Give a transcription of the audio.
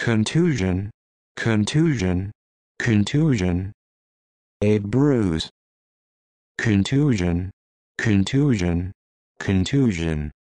contusion, contusion, contusion. A bruise. Contusion, contusion, contusion.